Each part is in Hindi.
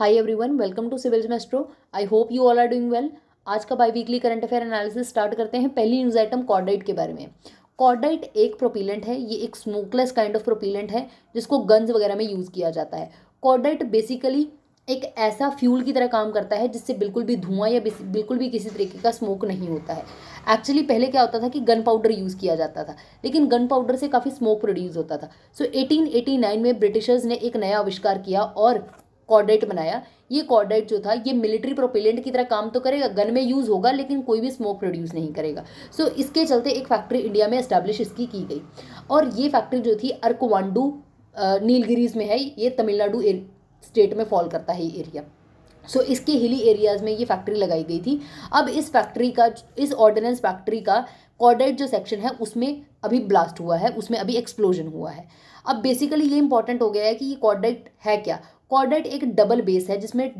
high everyone welcome to civil maestro I hope you all are doing well आज का bi weekly current affair analysis start करते हैं पहली न्यूज़ आइटम कॉर्डाइट के बारे में कॉर्डाइट एक प्रोपीलेंट है ये एक स्मोकलेस काइंड ऑफ प्रोपीलेंट है जिसको गन्स वगैरह में यूज़ किया जाता है कॉर्डाइट बेसिकली एक ऐसा फ्यूल की तरह काम करता है जिससे बिल्कुल भी धुआं या बिल्कुल भी किसी तरीके का स्मोक नहीं होता है एक्चुअली पहले क्या होता था कि गन पाउडर यूज़ किया जाता था लेकिन गन पाउडर से काफ़ी स्मोक प्रोड्यूस होता था सो so, 1889 में ब्रिटिशर्स ने एक नया आविष्कार किया और कॉर्डेट बनाया ये कॉर्डेट जो था ये मिलिट्री प्रोपेलेंट की तरह काम तो करेगा गन में यूज़ होगा लेकिन कोई भी स्मोक प्रोड्यूस नहीं करेगा सो so, इसके चलते एक फैक्ट्री इंडिया में इस्टेब्लिश इसकी की गई और ये फैक्ट्री जो थी अर्कवांडू नीलगिरीज में है ये तमिलनाडु स्टेट में फॉल करता है ये एरिया सो so, इसके हिली एरियाज़ में ये फैक्ट्री लगाई गई थी अब इस फैक्ट्री का इस ऑर्डिनेंस फैक्ट्री का कॉर्डेट जो सेक्शन है उसमें अभी ब्लास्ट हुआ है उसमें अभी एक्सप्लोजन हुआ है अब बेसिकली ये इंपॉर्टेंट हो गया है कि ये कॉर्डेट है क्या कॉर्डेट एक डबल बेस है जिसमें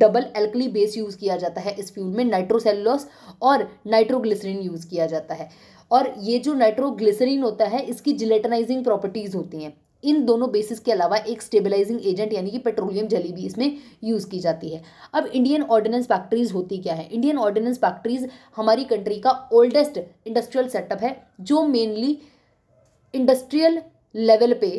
डबल एल्कली बेस यूज़ किया जाता है इस फ्यूल में नाइट्रोसेलुलोस और नाइट्रोग्लिसरीन यूज़ किया जाता है और ये जो नाइट्रोग्लिसरीन होता है इसकी जिलेटनाइजिंग प्रॉपर्टीज़ होती हैं इन दोनों बेसिस के अलावा एक स्टेबलाइजिंग एजेंट यानी कि पेट्रोलियम जली भी इसमें यूज़ की जाती है अब इंडियन ऑर्डिनेंस फैक्ट्रीज़ होती क्या है इंडियन ऑर्डिनेंस फैक्ट्रीज़ हमारी कंट्री का ओल्डेस्ट इंडस्ट्रियल सेटअप है जो मेनली इंडस्ट्रियल लेवल पे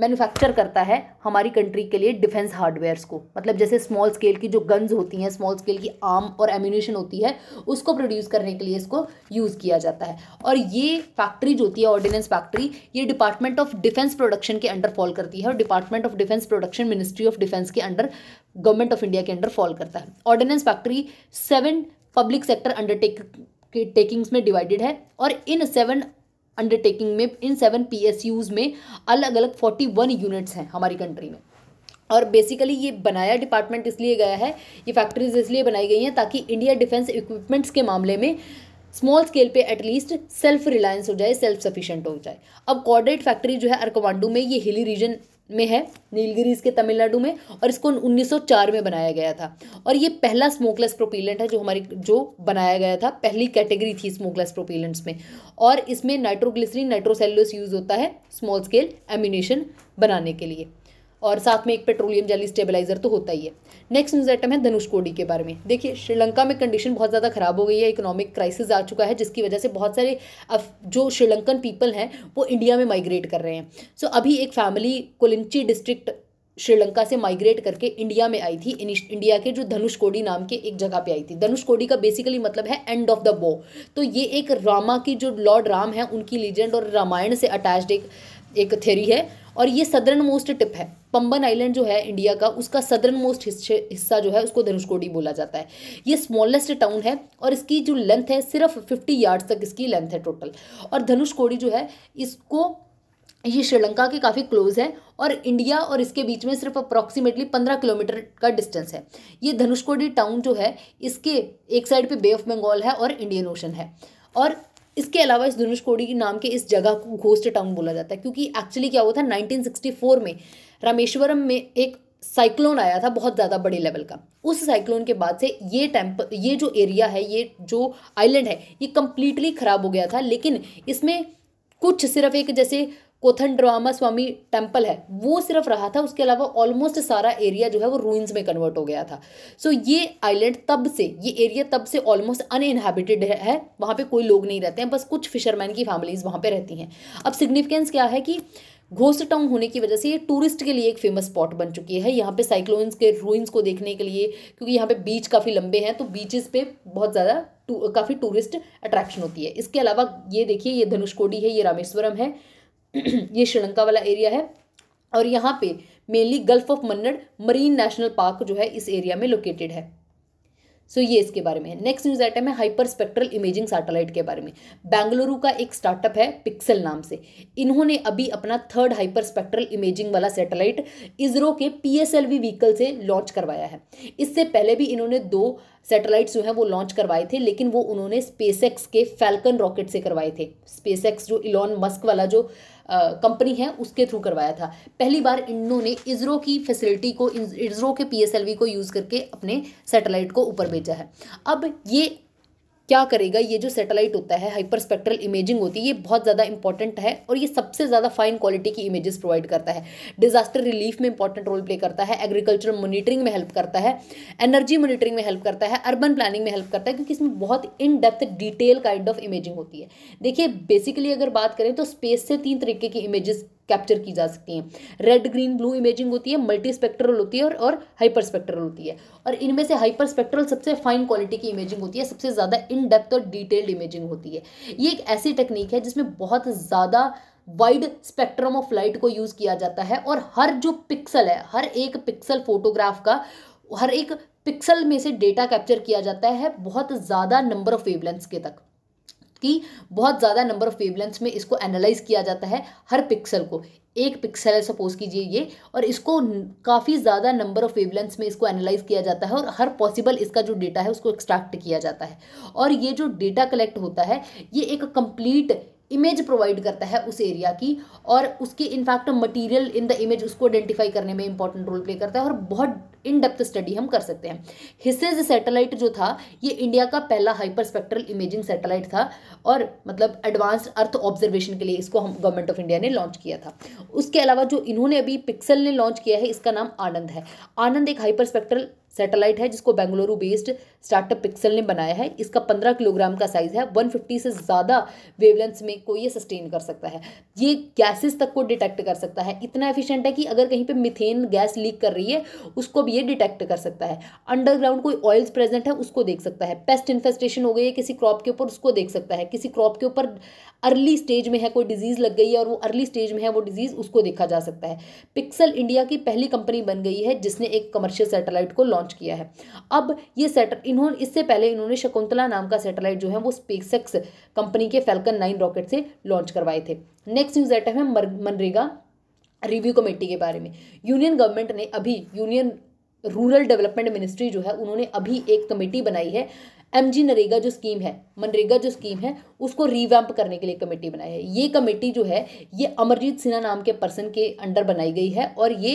मैन्युफैक्चर करता है हमारी कंट्री के लिए डिफेंस हार्डवेयर्स को मतलब जैसे स्मॉल स्केल की जो गन्स होती हैं स्मॉल स्केल की आर्म और एम्यूनेशन होती है उसको प्रोड्यूस करने के लिए इसको यूज़ किया जाता है और ये फैक्ट्री जो होती है ऑर्डिनेंस फैक्ट्री ये डिपार्टमेंट ऑफ डिफेंस प्रोडक्शन के अंडर फॉल करती है और department of defence production ministry of defence के अंडर गवर्नमेंट ऑफ इंडिया के अंडर फॉल करता है ordnance factory seven public sector undertake के टेकिंग्स में डिवाइडेड है और इन सेवन अंडरटेकिंग में इन सेवन पीएसयूज में अलग अलग फोर्टी वन यूनिट्स हैं हमारी कंट्री में और बेसिकली ये बनाया डिपार्टमेंट इसलिए गया है ये फैक्ट्रीज इसलिए बनाई गई हैं ताकि इंडिया डिफेंस इक्विपमेंट्स के मामले में स्मॉल स्केल पे एटलीस्ट सेल्फ रिलायंस हो जाए सेल्फ सफिशिएंट हो जाए अब कॉर्डेट फैक्ट्री जो है अरकवांडू में ये हिली रीजन में है नीलगिरीज के तमिलनाडु में और इसको 1904 में बनाया गया था और ये पहला स्मोकलेस प्रोपीलेंट है जो हमारी जो बनाया गया था पहली कैटेगरी थी स्मोकलेस प्रोपीलेंट्स में और इसमें नाइट्रोग्लिसरीन नाइट्रोसेलुलस यूज़ होता है स्मॉल स्केल एम्यूनेशन बनाने के लिए और साथ में एक पेट्रोलियम जेली स्टेबलाइजर तो होता ही है नेक्स्ट न्यूज़ आइटम है धनुष कोडी के बारे में देखिए श्रीलंका में कंडीशन बहुत ज़्यादा ख़राब हो गई है इकोनॉमिक क्राइसिस आ चुका है जिसकी वजह से बहुत सारे जो श्रीलंकन पीपल हैं वो इंडिया में माइग्रेट कर रहे हैं सो so, अभी एक फैमिली कोलिंची डिस्ट्रिक्ट श्रीलंका से माइग्रेट करके इंडिया में आई थी इंडिया के जो धनुष कोडी नाम के एक जगह पे आई थी धनुष कोडी का बेसिकली मतलब है एंड ऑफ द बो तो ये एक रामा की जो लॉर्ड राम है उनकी लीजेंड और रामायण से अटैच्ड एक एक थेरी है और ये सदरन मोस्ट टिप है पंबन आइलैंड जो है इंडिया का उसका सदर्न मोस्ट हिस्सा जो है उसको धनुषकोडी बोला जाता है ये स्मॉलेस्ट टाउन है और इसकी जो लेंथ है सिर्फ फिफ्टी यार्ड्स तक इसकी लेंथ है टोटल और धनुषकोडी जो है इसको ये श्रीलंका के काफ़ी क्लोज है और इंडिया और इसके बीच में सिर्फ अप्रॉक्सीमेटली पंद्रह किलोमीटर का डिस्टेंस है ये धनुषकोडी टाउन जो है इसके एक साइड पे बे ऑफ बंगाल है और इंडियन ओशन है और इसके अलावा इस धनुषकोडी नाम के इस जगह को घोस्ट टाउन बोला जाता है क्योंकि एक्चुअली क्या हुआ था नाइनटीन में रामेश्वरम में एक साइक्लोन आया था बहुत ज़्यादा बड़े लेवल का उस साइक्लोन के बाद से ये टेम्प ये जो एरिया है ये जो आइलैंड है ये कम्प्लीटली ख़राब हो गया था लेकिन इसमें कुछ सिर्फ एक जैसे कोथन ड्रामा स्वामी टेम्पल है वो सिर्फ रहा था उसके अलावा ऑलमोस्ट सारा एरिया जो है वो रूइंस में कन्वर्ट हो गया था सो so, ये आइलैंड तब से ये एरिया तब से ऑलमोस्ट अनइनहेबिटेड है वहाँ पे कोई लोग नहीं रहते हैं बस कुछ फिशरमैन की फैमिलीज़ वहाँ पे रहती हैं अब सिग्निफिकेंस क्या है कि घोस्ट टाउन होने की वजह से ये टूरिस्ट के लिए एक फेमस स्पॉट बन चुकी है यहाँ पे साइक्लोन्स के रूइंस को देखने के लिए क्योंकि यहाँ पे बीच काफ़ी लंबे हैं तो बीचेस पे बहुत ज़्यादा टू, काफ़ी टूरिस्ट अट्रैक्शन होती है इसके अलावा ये देखिए ये धनुषकोडी है ये रामेश्वरम है ये श्रीलंका वाला एरिया है और यहाँ पे mainly Gulf of Mannar Marine National Park जो है इस एरिया में लोकेटेड है सो ये इसके बारे में है नेक्स्ट न्यूज़ आइटम है हाइपर स्पेक्ट्रल इमेजिंग सैटेलाइट के बारे में बेंगलुरु का एक स्टार्टअप है पिक्सल नाम से इन्होंने अभी अपना थर्ड हाइपर स्पेक्ट्रल इमेजिंग वाला सैटेलाइट इसरो के P S L V vehicle से लॉन्च करवाया है इससे पहले भी इन्होंने दो सैटेलाइट्स जो हैं वो लॉन्च करवाए थे लेकिन वो उन्होंने स्पेसएक्स के फैल्कन रॉकेट से करवाए थे स्पेसएक्स जो इलॉन मस्क वाला जो कंपनी है उसके थ्रू करवाया था पहली बार इन्हों ने इसरो की फैसिलिटी को इसरो के पी को यूज़ करके अपने सैटेलाइट को ऊपर भेजा है अब ये क्या करेगा ये जो सैटेलाइट होता है हाइपर स्पेक्ट्रल इमेजिंग होती है ये बहुत ज़्यादा इंपॉर्टेंट है और ये सबसे ज़्यादा फाइन क्वालिटी की इमेजेस प्रोवाइड करता है डिजास्टर रिलीफ में इंपॉर्टेंट रोल प्ले करता है एग्रीकल्चर मॉनिटरिंग में हेल्प करता है एनर्जी मॉनिटरिंग में हेल्प करता है अर्बन प्लानिंग में हेल्प करता है क्योंकि इसमें बहुत in depth detail kind of imaging होती है देखिए बेसिकली अगर बात करें तो स्पेस से तीन तरीके की इमेजेस कैप्चर की जा सकती हैं रेड ग्रीन ब्लू इमेजिंग होती है मल्टी स्पेक्ट्रल होती है और और हाइपर स्पेक्ट्रल होती है और इनमें से हाइपर स्पेक्ट्रल सबसे फाइन क्वालिटी की इमेजिंग होती है सबसे ज़्यादा इन डेप्थ और डिटेल्ड इमेजिंग होती है ये एक ऐसी टेक्निक है जिसमें बहुत ज़्यादा वाइड स्पेक्ट्रम ऑफ लाइट को यूज़ किया जाता है और हर जो पिक्सल है हर एक पिक्सल फोटोग्राफ का हर एक पिक्सल में से डेटा कैप्चर किया जाता है बहुत ज़्यादा नंबर ऑफ वेवलेंस के तक कि बहुत ज़्यादा नंबर ऑफ वेवलेंस में इसको एनालाइज किया जाता है हर पिक्सल को एक पिक्सल है सपोज कीजिए ये और इसको काफ़ी ज़्यादा नंबर ऑफ वेवलेंथ्स में इसको एनालाइज किया जाता है और हर पॉसिबल इसका जो डेटा है उसको एक्सट्रैक्ट किया जाता है और ये जो डेटा कलेक्ट होता है ये एक कंप्लीट इमेज प्रोवाइड करता है उस एरिया की और उसकी in fact material in the image उसको आइडेंटिफाई करने में इंपॉर्टेंट रोल प्ले करता है और बहुत इन डेप्थ स्टडी हम कर सकते हैं हिसेज सैटेलाइट जो था ये इंडिया का पहला हाइपर स्पेक्ट्रल इमेजिंग सैटेलाइट था और मतलब एडवांस्ड अर्थ ऑब्जर्वेशन के लिए इसको हम गवर्नमेंट ऑफ इंडिया ने लॉन्च किया था उसके अलावा जो इन्होंने अभी पिक्सल ने लॉन्च किया है इसका नाम आनंद है आनंद एक हाइपर स्पेक्ट्रल सैटेलाइट है जिसको बेंगलुरु बेस्ड स्टार्टअप पिक्सल ने बनाया है इसका पंद्रह किलोग्राम का साइज़ है वन फिफ्टी से ज़्यादा वेवलेंस में को ये सस्टेन कर सकता है ये गैसेस तक को डिटेक्ट कर सकता है इतना एफिशिएंट है कि अगर कहीं पर मिथेन गैस लीक कर रही है उसको भी ये डिटेक्ट कर सकता है अंडरग्राउंड कोई ऑयल्स प्रेजेंट है उसको देख सकता है पेस्ट इन्फेस्टेशन हो गई है किसी क्रॉप के ऊपर उसको देख सकता है किसी क्रॉप के ऊपर अर्ली स्टेज में है कोई डिजीज़ लग गई है और वो अर्ली स्टेज में है वो डिजीज़ उसको देखा जा सकता है पिक्सल इंडिया की पहली कंपनी बन गई है जिसने एक कमर्शियल सैटेलाइट को लॉन्च लॉन्च किया है अब ये सैटेल इन्होंने इससे पहले इन्होंने शकुंतला नाम का सैटेलाइट जो है वो स्पेसएक्स कंपनी के फैल्कन नाइन रॉकेट से लॉन्च करवाए थे नेक्स्ट न्यूज आइटम है मनरेगा रिव्यू कमेटी के बारे में यूनियन गवर्नमेंट ने अभी यूनियन रूरल डेवलपमेंट मिनिस्ट्री जो है उन्होंने अभी एक कमेटी बनाई है एम जी नरेगा जो स्कीम है मनरेगा जो स्कीम है उसको रिवैम्प करने के लिए कमेटी बनाई है ये कमेटी जो है ये अमरजीत सिन्हा नाम के पर्सन के अंडर बनाई गई है और ये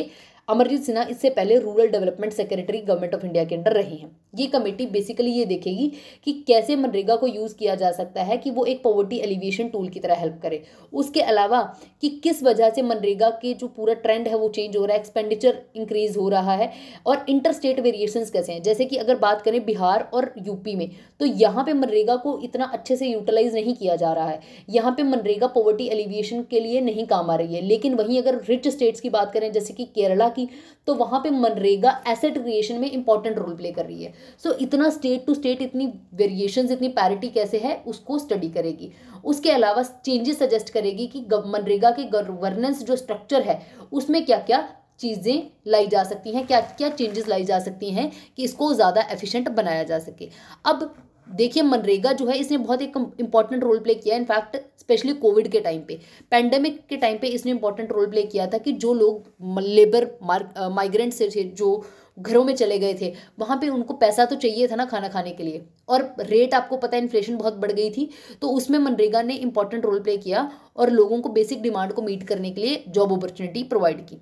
अमरजीत सिन्हा इससे पहले rural development secretary government of India के अंडर रही हैं ये कमेटी बेसिकली ये देखेगी कि कैसे मनरेगा को यूज़ किया जा सकता है कि वो एक पॉवर्टी एलिवेशन टूल की तरह हेल्प करे उसके अलावा कि किस वजह से मनरेगा के जो पूरा ट्रेंड है वो चेंज हो रहा है एक्सपेंडिचर इंक्रीज़ हो रहा है और इंटर स्टेट वेरिएशन कैसे हैं जैसे कि अगर बात करें बिहार और यूपी में तो यहाँ पर मनरेगा को इतना अच्छे से यूटिलाइज़ नहीं किया जा रहा है यहाँ पर मनरेगा पॉवर्टी एलिविएशन के लिए नहीं काम आ रही है लेकिन वहीं अगर रिच स्टेट्स की बात करें जैसे कि केरला की तो वहाँ पर मनरेगा एसेट क्रिएशन में इंपॉर्टेंट रोल प्ले कर रही है सो so, इतना स्टेट टू स्टेट इतनी वेरिएशंस इतनी पैरिटी कैसे है उसको स्टडी करेगी उसके अलावा चेंजेस सजेस्ट करेगी कि मनरेगा के गवर्नेंस जो स्ट्रक्चर है उसमें क्या क्या चीज़ें लाई जा सकती हैं क्या क्या चेंजेस लाई जा सकती हैं कि इसको ज़्यादा एफिशिएंट बनाया जा सके अब देखिए मनरेगा जो है इसने बहुत एक इंपॉर्टेंट रोल प्ले किया इनफैक्ट स्पेशली कोविड के टाइम पे पैंडेमिक के टाइम पे इसने इंपॉर्टेंट रोल प्ले किया था कि जो लोग लेबर माइग्रेंट से थे जो घरों में चले गए थे वहाँ पे उनको पैसा तो चाहिए था ना खाना खाने के लिए और रेट आपको पता है इन्फ्लेशन बहुत बढ़ गई थी तो उसमें मनरेगा ने इंपॉर्टेंट रोल प्ले किया और लोगों को बेसिक डिमांड को मीट करने के लिए जॉब अपॉर्चुनिटी प्रोवाइड की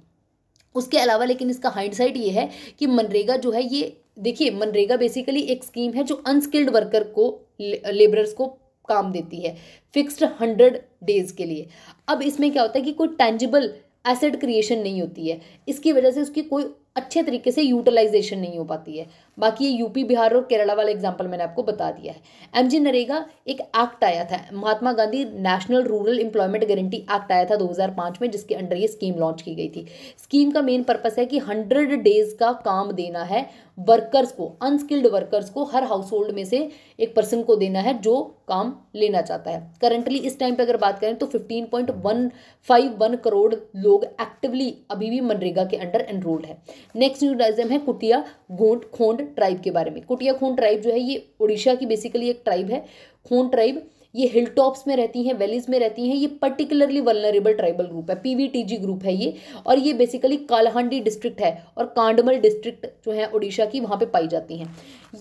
उसके अलावा लेकिन इसका साइड ये है कि मनरेगा जो है ये देखिए मनरेगा बेसिकली एक स्कीम है जो अनस्किल्ड वर्कर को लेबरर्स को काम देती है फिक्स्ड हंड्रेड डेज के लिए अब इसमें क्या होता है कि कोई टेंजिबल एसेट क्रिएशन नहीं होती है इसकी वजह से उसकी कोई अच्छे तरीके से यूटिलाइजेशन नहीं हो पाती है बाकी ये यूपी बिहार और केरला वाला एग्जाम्पल मैंने आपको बता दिया है एम जी नरेगा एक एक्ट आया था Mahatma Gandhi National Rural Employment Guarantee Act आया था 2005 में जिसके अंडर ये स्कीम लॉन्च की गई थी स्कीम का मेन पर्पस है कि हंड्रेड डेज का काम देना है वर्कर्स को अनस्किल्ड वर्कर्स को हर हाउस होल्ड में से एक पर्सन को देना है जो काम लेना चाहता है करंटली इस टाइम पर अगर बात करें तो फिफ्टीन करोड़ लोग एक्टिवली अभी भी मनरेगा के अंडर एनरोल्ड है नेक्स्ट न्यूज राइजम है कुटिया गोंड खोंड ट्राइब के बारे में कुटिया खोंड ट्राइब जो है ये उड़ीसा की बेसिकली एक ट्राइब है खोंड ट्राइब ये हिल टॉप्स में रहती हैं वैलीज में रहती हैं ये पर्टिकुलरली वलनरेबल ट्राइबल ग्रुप है पीवीटीजी ग्रुप है ये और ये बेसिकली कालाहांडी डिस्ट्रिक्ट है और कांडमल डिस्ट्रिक्ट जो है उड़ीसा की वहाँ पे पाई जाती हैं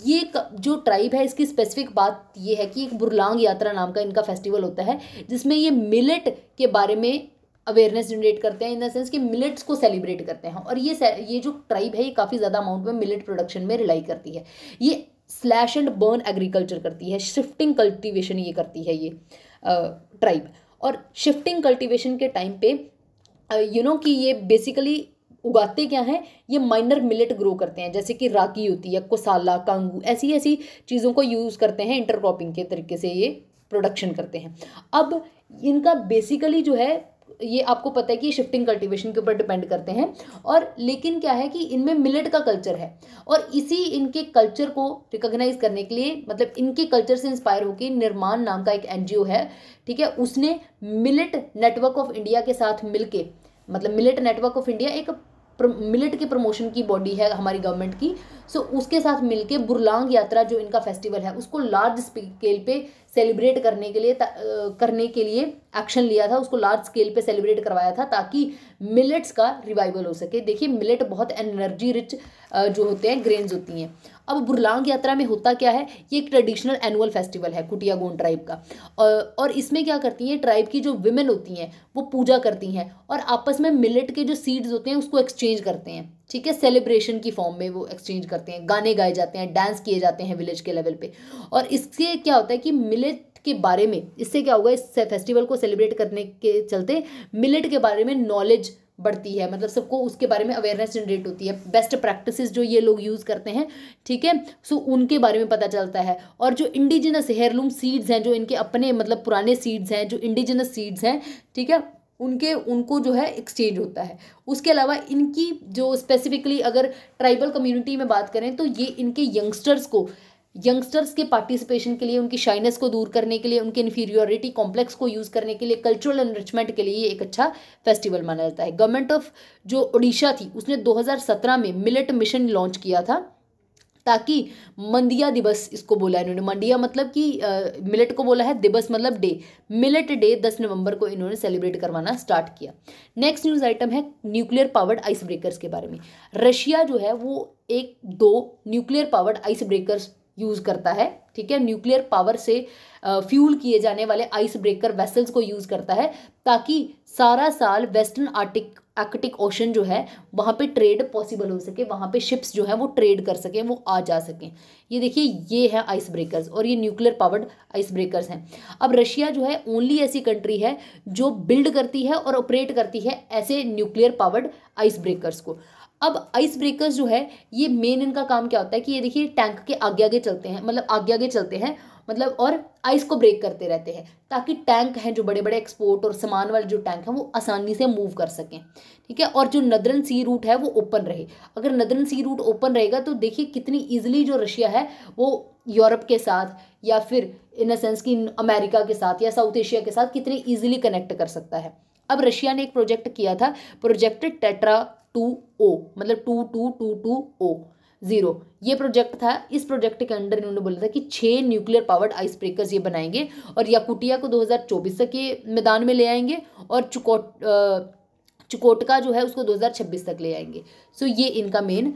ये जो ट्राइब है इसकी स्पेसिफिक बात ये है कि एक बुरलांग यात्रा नाम का इनका फेस्टिवल होता है जिसमें ये मिलेट के बारे में अवेयरनेस जनरेट करते हैं इन द सेंस कि मिलेट्स को सेलिब्रेट करते हैं और ये ये जो ट्राइब है ये काफ़ी ज़्यादा अमाउंट में मिलेट प्रोडक्शन में रिलाई करती है ये स्लैश एंड बर्न एग्रीकल्चर करती है शिफ्टिंग कल्टिवेशन ये करती है ये ट्राइब और शिफ्टिंग कल्टिवेशन के टाइम पे यू नो कि ये बेसिकली उगाते क्या हैं ये माइनर मिलेट ग्रो करते हैं जैसे कि राखी होती है कोसाला कांगू ऐसी ऐसी चीज़ों को यूज़ करते हैं इंटरक्रॉपिंग के तरीके से ये प्रोडक्शन करते हैं अब इनका बेसिकली जो है ये आपको पता है कि शिफ्टिंग कल्टीवेशन के ऊपर डिपेंड करते हैं और लेकिन क्या है कि इनमें मिलेट का कल्चर है और इसी इनके कल्चर को रिकॉग्नाइज करने के लिए मतलब इनके कल्चर से इंस्पायर होकर निर्माण नाम का एक एनजीओ है ठीक है उसने मिलेट नेटवर्क ऑफ इंडिया के साथ मिलके मतलब मिलेट नेटवर्क ऑफ इंडिया एक मिलेट के प्रमोशन की बॉडी है हमारी गवर्नमेंट की सो उसके साथ मिलके बुरलांग यात्रा जो इनका फेस्टिवल है उसको लार्ज स्केल पे सेलिब्रेट करने के लिए करने के लिए एक्शन लिया था उसको लार्ज स्केल पे सेलिब्रेट करवाया था ताकि मिलेट्स का रिवाइवल हो सके देखिए मिलेट बहुत एनर्जी रिच जो होते हैं ग्रेन्स होती हैं अब बुरलांग यात्रा में होता क्या है ये एक ट्रेडिशनल एनुअल फेस्टिवल है कुटियागोन ट्राइब का और, और इसमें क्या करती हैं ट्राइब की जो विमेन होती हैं वो पूजा करती हैं और आपस में मिलेट के जो सीड्स होते हैं उसको एक्सचेंज करते हैं ठीक है सेलिब्रेशन की फॉर्म में वो एक्सचेंज करते हैं गाने गाए जाते हैं डांस किए जाते हैं विलेज के लेवल पे और इससे क्या होता है कि मिलेट के बारे में इससे क्या होगा इस फेस्टिवल को सेलिब्रेट करने के चलते मिलेट के बारे में नॉलेज बढ़ती है मतलब सबको उसके बारे में अवेयरनेस जनरेट होती है बेस्ट प्रैक्टिसेस जो ये लोग यूज़ करते हैं ठीक है सो उनके बारे में पता चलता है और जो इंडिजिनस हेयरलूम सीड्स हैं जो इनके अपने मतलब पुराने सीड्स हैं जो इंडिजिनस सीड्स हैं ठीक है उनके उनको जो है एक्सचेंज होता है उसके अलावा इनकी जो स्पेसिफिकली अगर ट्राइबल कम्युनिटी में बात करें तो ये इनके यंगस्टर्स को यंगस्टर्स के पार्टिसिपेशन के लिए उनकी शाइनेस को दूर करने के लिए उनके इन्फीरियोरिटी कॉम्प्लेक्स को यूज़ करने के लिए कल्चरल एनरिचमेंट के लिए ये एक अच्छा फेस्टिवल माना जाता है गवर्नमेंट ऑफ जो उड़ीसा थी उसने 2017 में मिलेट मिशन लॉन्च किया था ताकि मंडिया दिवस इसको बोला है इन्होंने मंडिया मतलब कि मिलेट को बोला है दिवस मतलब डे मिलेट डे दस नवंबर को इन्होंने सेलिब्रेट करवाना स्टार्ट किया नेक्स्ट न्यूज़ आइटम है न्यूक्लियर पावर्ड आइस ब्रेकर्स के बारे में रशिया जो है वो एक दो nuclear powered icebreakers use करता है ठीक है न्यूक्लियर पावर से फ्यूल किए जाने वाले आइस ब्रेकर वेसल्स को यूज़ करता है ताकि सारा साल वेस्टर्न आर्टिक आर्कटिक ओशन जो है वहाँ पे ट्रेड पॉसिबल हो सके वहाँ पे शिप्स जो है वो ट्रेड कर सकें वो आ जा सकें ये देखिए ये है आइस ब्रेकर्स और ये न्यूक्लियर पावर्ड आइस ब्रेकर्स हैं अब रशिया जो है ओनली ऐसी कंट्री है जो बिल्ड करती है और ऑपरेट करती है ऐसे न्यूक्लियर पावर्ड आइस ब्रेकर्स को अब आइस ब्रेकर्स जो है ये मेन इनका काम क्या होता है कि ये देखिए टैंक के आगे आगे चलते हैं मतलब आगे आगे चलते हैं मतलब और आइस को ब्रेक करते रहते हैं ताकि टैंक हैं जो बड़े बड़े एक्सपोर्ट और सामान वाले जो टैंक हैं वो आसानी से मूव कर सकें ठीक है और जो नदरन सी रूट है वो ओपन रहे अगर नदरन सी रूट ओपन रहेगा तो देखिए कितनी ईजिली जो रशिया है वो यूरोप के साथ या फिर इन सेंस कि अमेरिका के साथ या साउथ एशिया के साथ कितने ईजिली कनेक्ट कर सकता है अब रशिया ने एक प्रोजेक्ट किया था प्रोजेक्ट टेट्रा टू ओ मतलब two two two two O zero ये प्रोजेक्ट था इस प्रोजेक्ट के अंडर इन्होंने बोला था कि छः न्यूक्लियर पावर्ड आइस ब्रेकर्स ये बनाएंगे और याकुटिया को 2024 तक ये मैदान में ले आएंगे और चुकोट चुकोटका जो है उसको 2026 तक ले आएंगे सो ये इनका मेन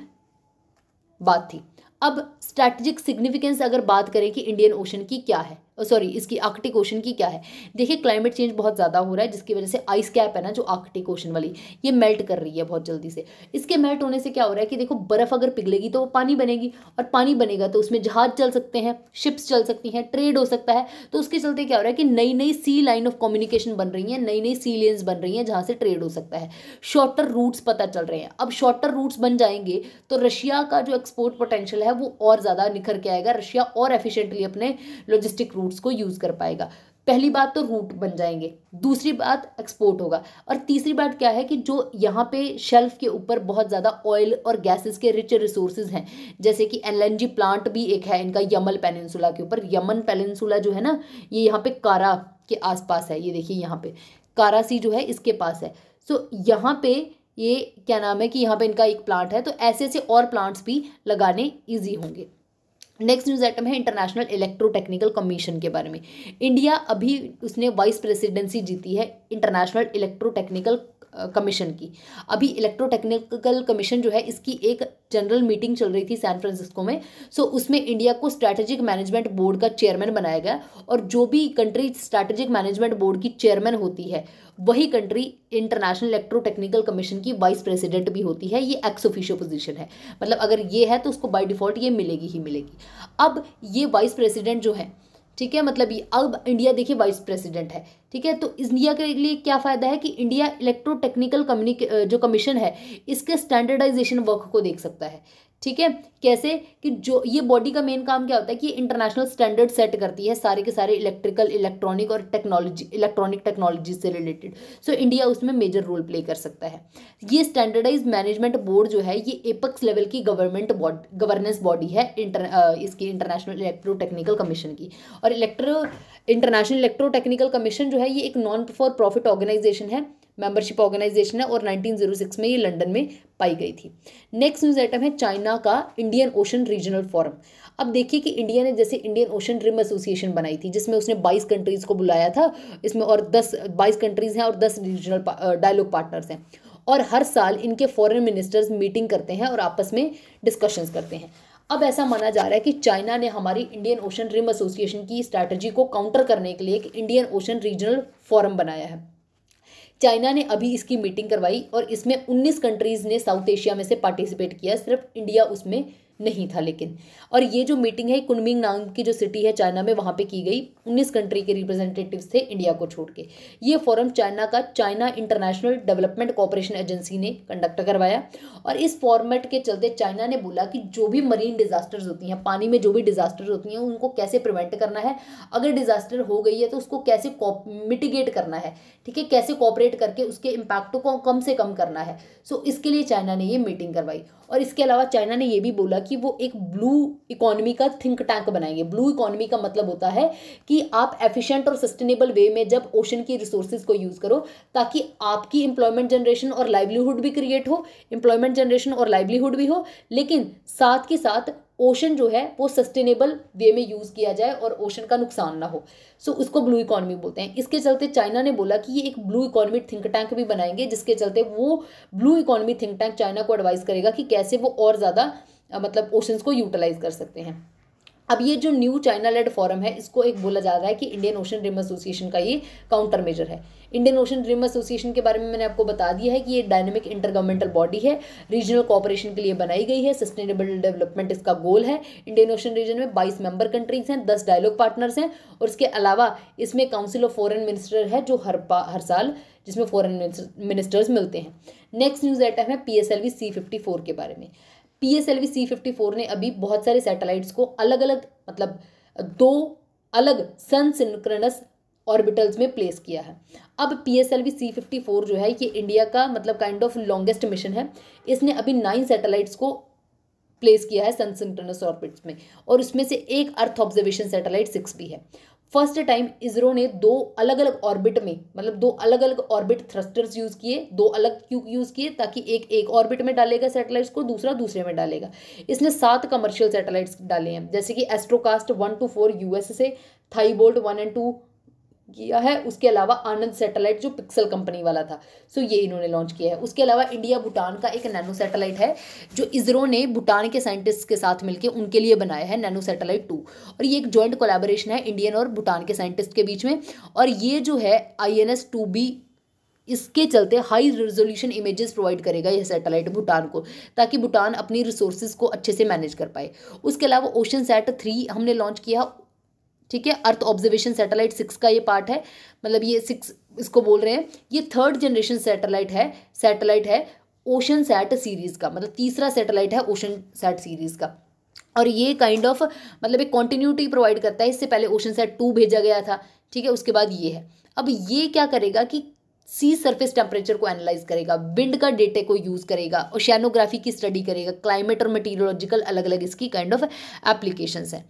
बात थी अब स्ट्रैटेजिक सिग्निफिकेंस अगर बात करें कि इंडियन ओशन की क्या है सॉरी इसकी आर्कटिक ओशन की क्या है देखिए क्लाइमेट चेंज बहुत ज़्यादा हो रहा है जिसकी वजह से आइस कैप है ना जो आर्कटिक ओशन वाली ये मेल्ट कर रही है बहुत जल्दी से इसके मेल्ट होने से क्या हो रहा है कि देखो बर्फ़ अगर पिघलेगी तो वो पानी बनेगी और पानी बनेगा तो उसमें जहाज चल सकते हैं शिप्स चल सकती हैं ट्रेड हो सकता है तो उसके चलते क्या हो रहा है कि नई नई सी लाइन ऑफ कम्युनिकेशन बन रही है नई नई सी लेंस बन रही हैं जहाँ से ट्रेड हो सकता है शॉर्टर रूट्स पता चल रहे हैं अब शॉर्टर रूट्स बन जाएंगे तो रशिया का जो एक्सपोर्ट पोटेंशियल है वो और ज़्यादा निखर के आएगा रशिया और एफिशेंटली अपने लॉजिस्टिक रूट रूट्स को यूज़ कर पाएगा पहली बात तो रूट बन जाएंगे दूसरी बात एक्सपोर्ट होगा और तीसरी बात क्या है कि जो यहाँ पे शेल्फ के ऊपर बहुत ज़्यादा ऑयल और गैसेस के रिच रिसोर्सेज हैं जैसे कि एल प्लांट भी एक है इनका यमल पेनिनसुला के ऊपर यमन पेनिनसुला जो है ना ये यहाँ पे कारा के आसपास है ये देखिए यहाँ पे कारासी जो है इसके पास है सो so, यहाँ पे ये क्या नाम है कि यहाँ पे इनका एक प्लांट है तो ऐसे ऐसे और प्लांट्स भी लगाने ईजी होंगे नेक्स्ट न्यूज़ आइटम है इंटरनेशनल इलेक्ट्रोटेक्निकल कमीशन के बारे में इंडिया अभी उसने वाइस प्रेसिडेंसी जीती है इंटरनेशनल इलेक्ट्रोटेक्निकल कमीशन की अभी इलेक्ट्रोटेक्निकल कमीशन जो है इसकी एक जनरल मीटिंग चल रही थी सैन फ्रांसिस्को में सो so, उसमें इंडिया को स्ट्रैटेजिक मैनेजमेंट बोर्ड का चेयरमैन बनाया गया और जो भी कंट्री स्ट्रैटेजिक मैनेजमेंट बोर्ड की चेयरमैन होती है वही कंट्री इंटरनेशनल इलेक्ट्रोटेक्निकल कमीशन की वाइस प्रेसिडेंट भी होती है ये एक्स ऑफिशियल पोजीशन है मतलब अगर ये है तो उसको बाय डिफ़ॉल्ट ये मिलेगी ही मिलेगी अब ये वाइस प्रेसिडेंट जो है ठीक है मतलब ये अब इंडिया देखिए वाइस प्रेसिडेंट है ठीक है तो इंडिया के लिए क्या फ़ायदा है कि इंडिया इलेक्ट्रोटेक्निकल कम्युनिक जो कमीशन है इसके स्टैंडर्डाइजेशन वर्क को देख सकता है ठीक है कैसे कि जो ये बॉडी का मेन काम क्या होता है कि इंटरनेशनल स्टैंडर्ड सेट करती है सारे के सारे इलेक्ट्रिकल इलेक्ट्रॉनिक और टेक्नोलॉजी इलेक्ट्रॉनिक टेक्नोलॉजी से रिलेटेड सो so, इंडिया उसमें मेजर रोल प्ले कर सकता है ये स्टैंडर्डाइज मैनेजमेंट बोर्ड जो है ये एपक्स लेवल की गवर्नमेंट बॉडी गवर्नेंस बॉडी है इंटर इसकी इंटरनेशनल इलेक्ट्रो टेक्निकल कमीशन की और electro International Electrotechnical Commission जो है ये एक नॉन फॉर प्रॉफिट ऑर्गेनाइजेशन है मेंबरशिप ऑर्गेनाइजेशन है और 1906 में ये लंदन में पाई गई थी नेक्स्ट न्यूज़ आइटम है चाइना का इंडियन ओशन रीजनल फोरम अब देखिए कि इंडिया ने जैसे इंडियन ओशन रिम एसोसिएशन बनाई थी जिसमें उसने 22 कंट्रीज़ को बुलाया था इसमें और 10 22 कंट्रीज़ हैं और 10 रीजनल डायलॉग पार्टनर्स हैं और हर साल इनके फॉरन मिनिस्टर्स मीटिंग करते हैं और आपस में डिस्कशंस करते हैं अब ऐसा माना जा रहा है कि चाइना ने हमारी इंडियन ओशन रिम एसोसिएशन की स्ट्रैटेजी को काउंटर करने के लिए एक इंडियन ओशन रीजनल फोरम बनाया है चाइना ने अभी इसकी मीटिंग करवाई और इसमें 19 कंट्रीज़ ने साउथ एशिया में से पार्टिसिपेट किया सिर्फ इंडिया उसमें नहीं था लेकिन और ये जो मीटिंग है कुनमिंग नाम की जो सिटी है चाइना में वहाँ पे की गई 19 कंट्री के रिप्रेजेंटेटिव्स थे इंडिया को छोड़ के ये फोरम चाइना का China International Development Cooperation Agency ने कंडक्ट करवाया और इस फॉर्मेट के चलते चाइना ने बोला कि जो भी मरीन डिजास्टर्स होती हैं पानी में जो भी डिजास्टर्स होती हैं उनको कैसे प्रिवेंट करना है अगर डिजास्टर हो गई है तो उसको कैसे मिटिगेट करना है ठीक है कैसे कॉपरेट करके उसके इम्पैक्ट को कम से कम करना है सो इसके लिए चाइना ने ये मीटिंग करवाई और इसके अलावा चाइना ने ये भी बोला कि वो एक ब्लू इकोनॉमी का थिंक टैंक बनाएंगे ब्लू इकोनॉमी का मतलब होता है कि आप एफिशिएंट और सस्टेनेबल वे में जब ओशन की रिसोर्सेज को यूज़ करो ताकि आपकी एम्प्लॉयमेंट जनरेशन और लाइवलीहुड भी क्रिएट हो एम्प्लॉयमेंट जनरेशन और लाइवलीहुड भी हो लेकिन साथ के साथ ओशन जो है वो सस्टेनेबल वे में यूज़ किया जाए और ओशन का नुकसान ना हो सो so, उसको ब्लू इकॉनमी बोलते हैं इसके चलते चाइना ने बोला कि ये एक ब्लू इकॉनमी थिंक टैंक भी बनाएंगे जिसके चलते वो blue economy think tank China को एडवाइस करेगा कि कैसे वो और ज़्यादा मतलब ओशंस को यूटिलाइज कर सकते हैं अब ये जो न्यू चाइना लेड फॉरम है इसको एक बोला जा रहा है कि इंडियन ओशन रिम एसोसिएशन का ये काउंटर मेजर है इंडियन ओशन ड्रीम एसोसिएशन के बारे में मैंने आपको बता दिया है कि ये डायनेमिक इंटरगवर्नमेंटल बॉडी है रीजनल कॉपरेशन के लिए बनाई गई है सस्टेनेबल डेवलपमेंट इसका गोल है इंडियन ओशन रीजन में बाईस मेंबर कंट्रीज हैं दस डायलॉग पार्टनर्स हैं और इसके अलावा इसमें काउंसिल ऑफ फॉरन मिनिस्टर है जो हर पा हर साल जिसमें फॉरन मिनिस्टर्स मिलते हैं नेक्स्ट न्यूज़ आइटम है P S L V C fifty four के बारे में P S L V C fifty four ने अभी बहुत सारे सैटेलाइट्स को अलग अलग मतलब दो अलग सनसिनक्रनस ऑर्बिटल्स में प्लेस किया है अब P S L V C fifty four जो है ये इंडिया का मतलब काइंड ऑफ लॉन्गेस्ट मिशन है इसने अभी नाइन सैटेलाइट्स को प्लेस किया है सन ऑर्बिट्स में और उसमें से एक अर्थ ऑब्जर्वेशन सैटेलाइट सिक्स भी है फर्स्ट टाइम इसरो ने दो अलग अलग ऑर्बिट में मतलब दो अलग अलग ऑर्बिट थ्रस्टर्स यूज़ किए दो अलग क्यों यूज़ किए ताकि एक एक ऑर्बिट में डालेगा सैटेलाइट्स को दूसरा दूसरे में डालेगा इसने सात कमर्शियल सैटेलाइट्स डाले हैं जैसे कि Astrocast one two four US से थाईबोल्ट वन एंड टू किया है उसके अलावा आनंद सैटेलाइट जो पिक्सल कंपनी वाला था सो ये इन्होंने लॉन्च किया है उसके अलावा इंडिया भूटान का एक नैनो सैटेलाइट है जो इसरो ने भूटान के साइंटिस्ट के साथ मिलकर उनके लिए बनाया है नैनो सैटेलाइट टू और ये एक जॉइंट कोलेबोरेशन है इंडियन और भूटान के साइंटिस्ट के बीच में और ये जो है I N S two B इसके चलते हाई रेजोल्यूशन इमेजेस प्रोवाइड करेगा यह सैटेलाइट भूटान को ताकि भूटान अपनी रिसोर्सेज को अच्छे से मैनेज कर पाए उसके अलावा ओशन सेट थ्री हमने लॉन्च किया ठीक है अर्थ ऑब्जर्वेशन सैटेलाइट सिक्स का ये पार्ट है मतलब ये सिक्स इसको बोल रहे हैं ये थर्ड जनरेशन सैटेलाइट है सैटेलाइट है ओशन सैट सीरीज़ का मतलब तीसरा सैटेलाइट है ओशन सैट सीरीज़ का और ये काइंड kind ऑफ of, मतलब एक कॉन्टीन्यूटी प्रोवाइड करता है इससे पहले ओशन सैट टू भेजा गया था ठीक है उसके बाद ये है अब ये क्या करेगा कि सी सरफेस टेम्परेचर को एनालाइज करेगा विंड का डेटे को यूज करेगा शैनोग्राफी की स्टडी करेगा क्लाइमेट और मटेरियोलॉजिकल अलग अलग इसकी काइंड ऑफ एप्लीकेशंस हैं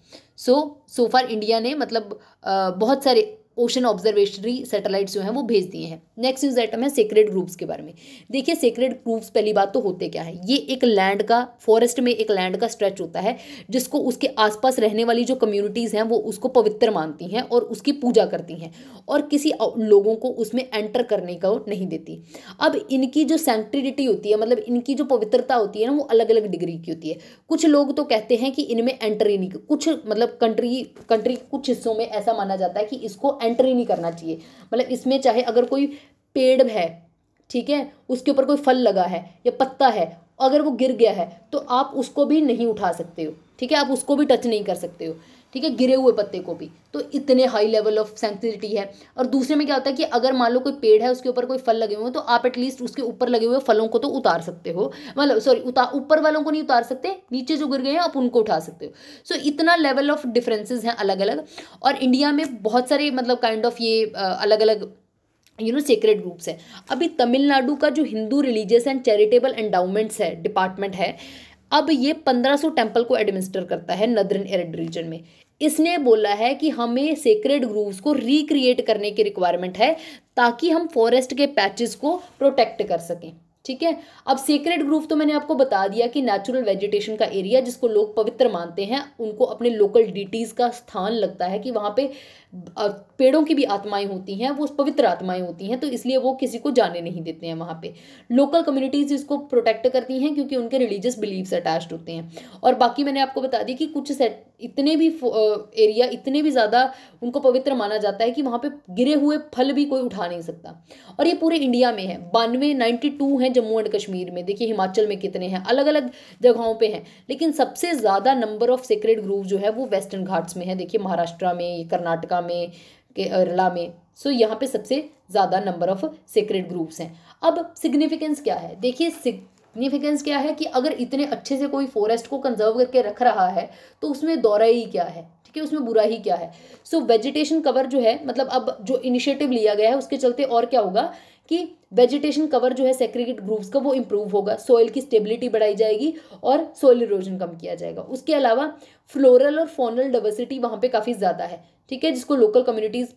सो सो फार इंडिया ने मतलब बहुत सारे ओशन ऑब्जर्वेशनरी सैटेलाइट्स जो हैं वो भेज दिए हैं नेक्स्ट न्यूज़ आइटम है सेक्रेड ग्रुप्स के बारे में देखिए सेक्रेड ग्रुप्स पहली बात तो होते क्या है ये एक लैंड का फॉरेस्ट में एक लैंड का स्ट्रेच होता है जिसको उसके आसपास रहने वाली जो कम्युनिटीज़ हैं वो उसको पवित्र मानती हैं और उसकी पूजा करती हैं और किसी लोगों को उसमें एंटर करने का नहीं देती अब इनकी जो सेंट्रिडिटी होती है मतलब इनकी जो पवित्रता होती है ना वो अलग अलग डिग्री की होती है कुछ लोग तो कहते हैं कि इनमें एंटर ही नहीं कुछ मतलब कंट्री कंट्री कुछ हिस्सों में ऐसा माना जाता है कि इसको एंटर ही नहीं करना चाहिए मतलब इसमें चाहे अगर कोई पेड़ है ठीक है उसके ऊपर कोई फल लगा है या पत्ता है अगर वो गिर गया है तो आप उसको भी नहीं उठा सकते हो ठीक है आप उसको भी टच नहीं कर सकते हो ठीक है गिरे हुए पत्ते को भी तो इतने हाई लेवल ऑफ सेंसिटिविटी है और दूसरे में क्या होता है कि अगर मान लो कोई पेड़ है उसके ऊपर कोई फल लगे हुए हैं तो आप एटलीस्ट उसके ऊपर लगे हुए फलों को तो उतार सकते हो मतलब सॉरी उतार ऊपर वालों को नहीं उतार सकते नीचे जो गिर गए हैं आप उनको उठा सकते हो सो so, इतना लेवल ऑफ डिफरेंसेज हैं अलग अलग और इंडिया में बहुत सारे मतलब काइंड ऑफ ये अलग अलग यू नो सीक्रेट ग्रुप्स हैं अभी तमिलनाडु का जो Hindu religious and charitable endowments है डिपार्टमेंट है अब ये पंद्रह सौ टेम्पल को एडमिनिस्टर करता है नदरन एरड रीजन में इसने बोला है कि हमें सेक्रेड ग्रूव्स को रिक्रिएट करने की रिक्वायरमेंट है ताकि हम फॉरेस्ट के पैचेस को प्रोटेक्ट कर सकें ठीक है अब सेक्रेट ग्रूव तो मैंने आपको बता दिया कि नेचुरल वेजिटेशन का एरिया जिसको लोग पवित्र मानते हैं उनको अपने लोकल डिटीज़ का स्थान लगता है कि वहाँ पे पेड़ों की भी आत्माएं होती हैं वो पवित्र आत्माएं होती हैं तो इसलिए वो किसी को जाने नहीं देते हैं वहाँ पे लोकल कम्युनिटीज़ इसको प्रोटेक्ट करती हैं क्योंकि उनके रिलीजियस बिलीव्स अटैच्ड होते हैं और बाकी मैंने आपको बता दी कि कुछ सेट इतने भी एरिया इतने भी ज़्यादा उनको पवित्र माना जाता है कि वहाँ पर गिरे हुए फल भी कोई उठा नहीं सकता और ये पूरे इंडिया में है बानवे नाइन्टी टू हैं जम्मू एंड कश्मीर में देखिए हिमाचल में कितने हैं अलग अलग जगहों पे हैं लेकिन सबसे ज़्यादा नंबर ऑफ सेक्रेड ग्रूव जो है वो वेस्टर्न घाट्स में है देखिए महाराष्ट्र में कर्नाटका में केरला में सो so, यहाँ पे सबसे ज़्यादा नंबर ऑफ सेक्रेड ग्रूव्स हैं अब सिग्निफिकेंस क्या है देखिए सिग्निफिकेंस क्या है कि अगर इतने अच्छे से कोई फॉरेस्ट को कंजर्व करके रख रहा है तो उसमें दौरा ही क्या है ठीक है उसमें बुरा ही क्या है सो वेजिटेशन कवर जो है मतलब अब जो इनिशिएटिव लिया गया है उसके चलते और क्या होगा कि वेजिटेशन कवर जो है सेक्रीगेट ग्रूव्स का वो इम्प्रूव होगा सॉइल की स्टेबिलिटी बढ़ाई जाएगी और सॉइल इरोजन कम किया जाएगा उसके अलावा फ्लोरल और फोनल डाइवर्सिटी वहाँ पे काफ़ी ज़्यादा है ठीक है जिसको लोकल कम्युनिटीज़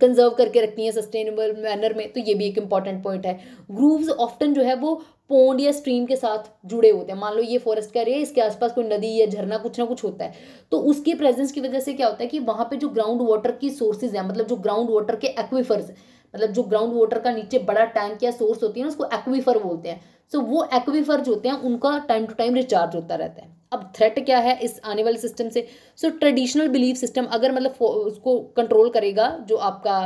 कंजर्व करके रखती हैं सस्टेनेबल मैनर में तो ये भी एक इंपॉर्टेंट पॉइंट है ग्रूव्स ऑफ्टन जो है वो पोंड या स्ट्रीम के साथ जुड़े होते हैं मान लो ये फॉरेस्ट का एरिया इसके आसपास कोई नदी या झरना कुछ ना कुछ होता है तो उसके प्रेजेंस की वजह से क्या होता है कि वहाँ पे जो ग्राउंड वाटर की सोर्सेज हैं मतलब जो ग्राउंड वाटर के एक्विफर्स हैं मतलब जो ग्राउंड वाटर का नीचे बड़ा टैंक या सोर्स होती है ना उसको एक्वीफर बोलते हैं सो वो एक्वीफर जो होते हैं उनका टाइम टू टाइम रिचार्ज होता रहता है अब थ्रेट क्या है इस आने वाले सिस्टम से सो ट्रेडिशनल बिलीफ सिस्टम अगर मतलब उसको कंट्रोल करेगा जो आपका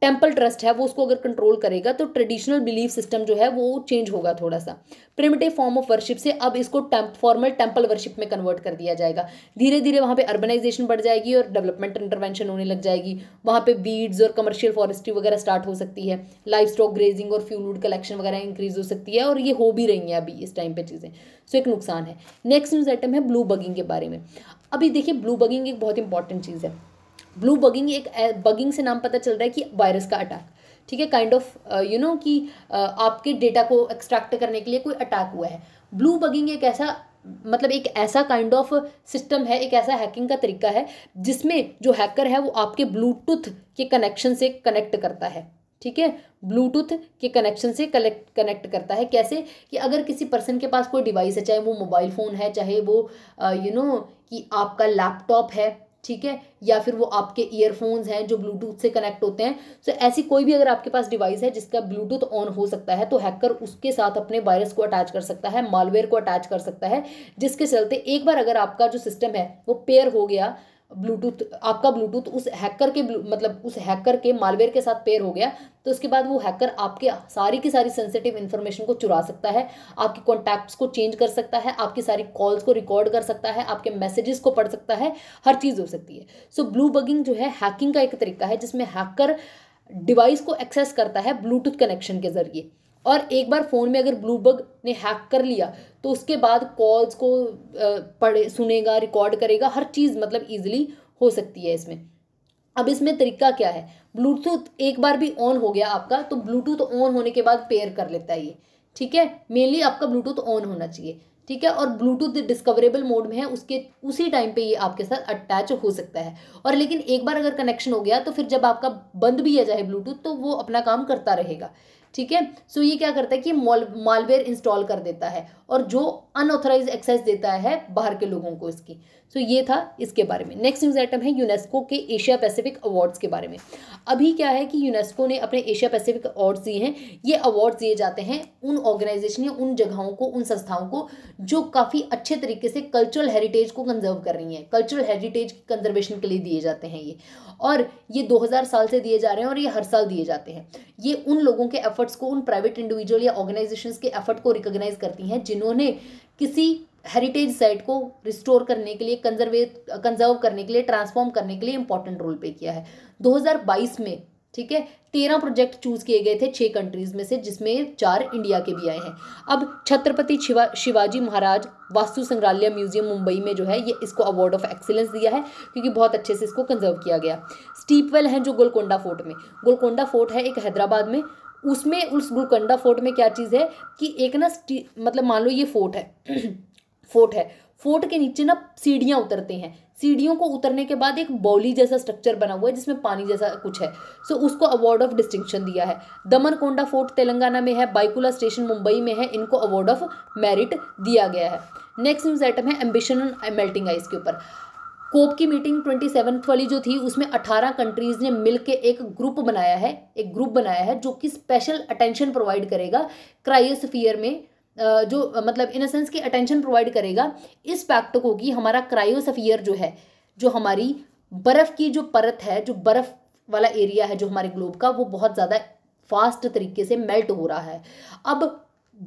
टेम्पल ट्रस्ट है वो उसको अगर कंट्रोल करेगा तो ट्रेडिशनल बिलीफ सिस्टम जो है वो चेंज होगा थोड़ा सा प्रिमिटिव फॉर्म ऑफ वर्शिप से अब इसको फॉर्मल टेम्पल वर्शिप में कन्वर्ट कर दिया जाएगा धीरे धीरे वहाँ पे अर्बनाइजेशन बढ़ जाएगी और डेवलपमेंट इंटरवेंशन होने लग जाएगी वहाँ पे बीड्स और कमर्शियल फॉरेस्ट्री वगैरह स्टार्ट हो सकती है लाइफ स्टॉक ग्रेजिंग और फ्यूल वूड कलेक्शन वगैरह इंक्रीज हो सकती है और ये हो भी रही हैं अभी इस टाइम पर चीज़ें सो एक नुकसान है नेक्स्ट न्यूज़ आइटम है ब्लू बगिंग के बारे में अभी देखिए ब्लू बगिंग एक बहुत इंपॉर्टेंट चीज़ है ब्लू बगिंग एक बगिंग eh, से नाम पता चल रहा है कि वायरस का अटैक ठीक है काइंड ऑफ यू नो कि uh, आपके डेटा को एक्सट्रैक्ट करने के लिए कोई अटैक हुआ है ब्लू बगिंग एक ऐसा मतलब एक ऐसा काइंड ऑफ सिस्टम है एक ऐसा हैकिंग का तरीका है जिसमें जो हैकर है वो आपके ब्लूटूथ के कनेक्शन से कनेक्ट करता है ठीक है ब्लूटूथ के कनेक्शन से कलेक्ट कनेक्ट करता है कैसे कि अगर किसी पर्सन के पास कोई डिवाइस है चाहे वो मोबाइल फ़ोन है चाहे वो you eh, know you know, कि आपका लैपटॉप है ठीक है या फिर वो आपके ईयरफोन्स हैं जो ब्लूटूथ से कनेक्ट होते हैं सो so, ऐसी कोई भी अगर आपके पास डिवाइस है जिसका ब्लूटूथ ऑन हो सकता है तो हैकर उसके साथ अपने वायरस को अटैच कर सकता है मालवेयर को अटैच कर सकता है जिसके चलते एक बार अगर आपका जो सिस्टम है वो पेयर हो गया ब्लूटूथ आपका ब्लूटूथ उस हैकर के मतलब उस हैकर के मालवेयर के साथ पेयर हो गया तो उसके बाद वो हैकर आपके सारी की सारी सेंसिटिव इन्फॉर्मेशन को चुरा सकता है आपके कॉन्टैक्ट्स को चेंज कर सकता है आपकी सारी कॉल्स को रिकॉर्ड कर सकता है आपके मैसेजेस को पढ़ सकता है हर चीज़ हो सकती है सो ब्लू बगिंग जो है हैकिंग का एक तरीका है जिसमें हैकर डिवाइस को एक्सेस करता है ब्लूटूथ कनेक्शन के जरिए और एक बार फ़ोन में अगर ब्लूबग ने हैक कर लिया तो उसके बाद कॉल्स को पढ़े सुनेगा रिकॉर्ड करेगा हर चीज़ मतलब ईजिली हो सकती है इसमें अब इसमें तरीका क्या है ब्लूटूथ एक बार भी ऑन हो गया आपका तो ब्लूटूथ ऑन होने के बाद पेयर कर लेता है ये ठीक है मेनली आपका ब्लूटूथ ऑन होना चाहिए ठीक है और ब्लूटूथ डिस्कवरेबल मोड में है उसके उसी टाइम पे ये आपके साथ अटैच हो सकता है और लेकिन एक बार अगर कनेक्शन हो गया तो फिर जब आपका बंद भी आ जाए ब्लूटूथ तो वो अपना काम करता रहेगा ठीक है सो ये क्या करता है कि मॉल मालवेयर इंस्टॉल कर देता है और जो अनऑथराइज एक्सेस देता है बाहर के लोगों को इसकी सो so, ये था इसके बारे में नेक्स्ट न्यूज़ आइटम है यूनेस्को के एशिया पैसिफिक अवार्ड्स के बारे में अभी क्या है कि यूनेस्को ने अपने एशिया पैसिफिक अवार्ड्स दिए हैं ये अवार्ड्स दिए जाते हैं उन ऑर्गेनाइजेशन या उन जगहों को उन संस्थाओं को जो काफ़ी अच्छे तरीके से कल्चरल हेरिटेज को कंजर्व कर रही हैं कल्चरल हेरिटेज कंजर्वेशन के लिए दिए जाते हैं ये और ये दो साल से दिए जा रहे हैं और ये हर साल दिए जाते हैं ये उन लोगों के एफर्ट्स को उन प्राइवेट इंडिविजुअल या ऑर्गेनाइजेशन के एफर्ट को रिकोगनाइज़ करती हैं जिन्होंने किसी हेरिटेज साइट को रिस्टोर करने के लिए कंजर्वे कंजर्व करने के लिए ट्रांसफॉर्म करने के लिए इंपॉर्टेंट रोल प्ले किया है 2022 में ठीक है तेरह प्रोजेक्ट चूज किए गए थे छः कंट्रीज़ में से जिसमें चार इंडिया के भी आए हैं अब छत्रपति शिवा शिवाजी महाराज वास्तु संग्रहालय म्यूजियम मुंबई में जो है ये इसको अवार्ड ऑफ एक्सीलेंस दिया है क्योंकि बहुत अच्छे से इसको कंजर्व किया गया स्टीपवेल है जो गोलकोंडा फोर्ट में गोलकोंडा फोर्ट है एक हैदराबाद में उसमें उस गुलकंडा फोर्ट में क्या चीज़ है कि एक ना मतलब मान लो ये फोर्ट है फोर्ट है फोर्ट के नीचे ना सीढ़ियाँ उतरते हैं सीढ़ियों को उतरने के बाद एक बौली जैसा स्ट्रक्चर बना हुआ है जिसमें पानी जैसा कुछ है सो so, उसको अवार्ड ऑफ डिस्टिंक्शन दिया है दमनकोंडा फोर्ट तेलंगाना में है बाइकुला स्टेशन मुंबई में है इनको अवार्ड ऑफ मेरिट दिया गया है नेक्स्ट न्यूज़ आइटम है एम्बिशन एंड मेल्टिंग आइस के ऊपर कोप की मीटिंग ट्वेंटी सेवन्थ वाली जो थी उसमें अठारह कंट्रीज़ ने मिलकर एक ग्रुप बनाया है एक ग्रुप बनाया है जो कि स्पेशल अटेंशन प्रोवाइड करेगा क्रायोस्फीयर में जो मतलब इन सेंस कि अटेंशन प्रोवाइड करेगा इस फैक्ट को कि हमारा क्रायोसफियर जो है जो हमारी बर्फ़ की जो परत है जो बर्फ़ वाला एरिया है जो हमारे ग्लोब का वो बहुत ज़्यादा फास्ट तरीके से मेल्ट हो रहा है अब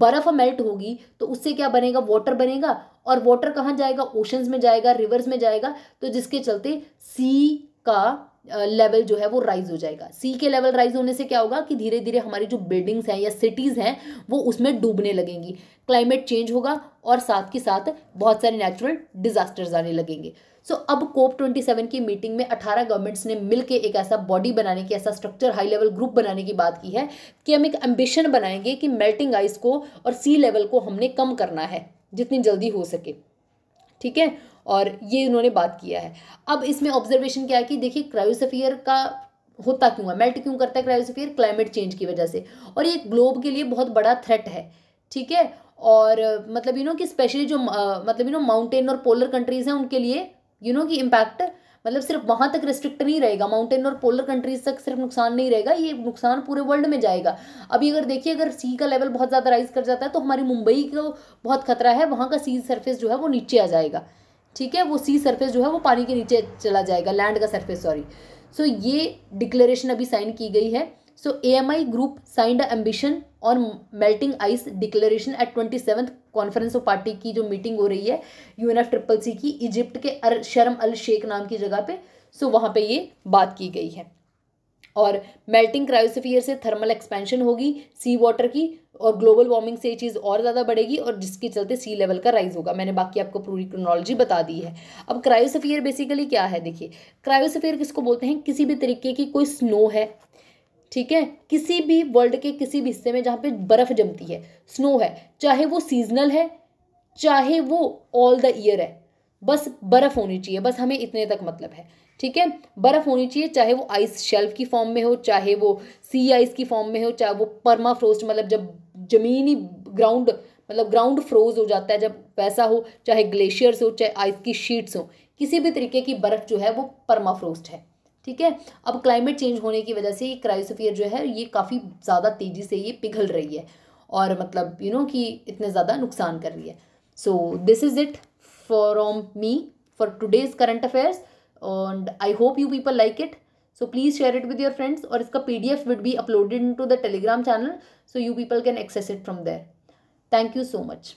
बर्फ़ मेल्ट होगी तो उससे क्या बनेगा वाटर बनेगा और वाटर कहाँ जाएगा ओशंस में जाएगा रिवर्स में जाएगा तो जिसके चलते सी का लेवल जो है वो राइज हो जाएगा सी के लेवल राइज होने से क्या होगा कि धीरे धीरे हमारी जो बिल्डिंग्स हैं या सिटीज़ हैं वो उसमें डूबने लगेंगी क्लाइमेट चेंज होगा और साथ के साथ बहुत सारे नेचुरल डिजास्टर्स आने लगेंगे सो अब कोप 27 की मीटिंग में 18 गवर्नमेंट्स ने मिलकर एक ऐसा बॉडी बनाने की ऐसा स्ट्रक्चर हाई लेवल ग्रुप बनाने की बात की है कि हम एक एम्बिशन बनाएंगे कि मेल्टिंग आइस को और सी लेवल को हमने कम करना है जितनी जल्दी हो सके ठीक है और ये उन्होंने बात किया है अब इसमें ऑब्जर्वेशन क्या है कि देखिए क्रायोसफियर का होता क्यों है मेल्ट क्यों करता है क्रायोसफियर क्लाइमेट चेंज की वजह से और ये ग्लोब के लिए बहुत बड़ा थ्रेट है ठीक है और मतलब यू नो कि स्पेशली जो मतलब यू नो माउंटेन और पोलर कंट्रीज़ हैं उनके लिए यू नो कि इम्पैक्ट मतलब सिर्फ वहाँ तक रिस्ट्रिक्ट नहीं रहेगा माउंटेन और पोलर कंट्रीज तक सिर्फ नुकसान नहीं रहेगा ये नुकसान पूरे वर्ल्ड में जाएगा अभी अगर देखिए अगर सी का लेवल बहुत ज़्यादा राइज कर जाता है तो हमारी मुंबई को बहुत खतरा है वहाँ का सी सरफेस जो है वो नीचे आ जाएगा ठीक है वो सी सरफेस जो है वो पानी के नीचे चला जाएगा लैंड का सरफेस सॉरी सो ये डिक्लेरेशन अभी साइन की गई है so A M I group signed ambition और ice declaration at twenty seven conference of party की जो मीटिंग हो रही है U N F triple C की इजिप्ट के अर शर्म अल शेख नाम की जगह पे सो so वहाँ पे ये बात की गई है और मेल्टिंग क्रायोसफियर से थर्मल एक्सपेंशन होगी सी वाटर की और ग्लोबल वार्मिंग से ये चीज़ और ज़्यादा बढ़ेगी और जिसके चलते सी लेवल का राइज होगा मैंने बाकी आपको पूरी क्रोनोलॉजी बता दी है अब क्रायोसफियर बेसिकली क्या है देखिए क्रायोसफियर किसको बोलते हैं किसी भी तरीके की कोई स्नो है ठीक है किसी भी वर्ल्ड के किसी भी हिस्से में जहाँ पे बर्फ़ जमती है स्नो है चाहे वो सीजनल है चाहे वो ऑल द ईयर है बस बर्फ़ होनी चाहिए बस हमें इतने तक मतलब है ठीक है बर्फ़ होनी चाहिए चाहे वो आइस शेल्फ की फॉर्म में हो चाहे वो सी आइस की फॉर्म में हो चाहे वो परमा फ्रोस्ट मतलब जब जमीनी ग्राउंड मतलब ग्राउंड फ्रोज हो जाता है जब वैसा हो चाहे ग्लेशियर्स हो चाहे आइस की शीट्स हो किसी भी तरीके की बर्फ़ जो है वो परमा फ्रोस्ट है ठीक है अब क्लाइमेट चेंज होने की वजह से ये क्राइसोफियर जो है ये काफ़ी ज़्यादा तेज़ी से ये पिघल रही है और मतलब यू you नो know, कि इतने ज़्यादा नुकसान कर रही है सो दिस इज़ इट ऑम me for today's current affairs and I hope you people like it so please share it with your friends और इसका P D F will be uploaded to the Telegram channel so you people can access it from there thank you so much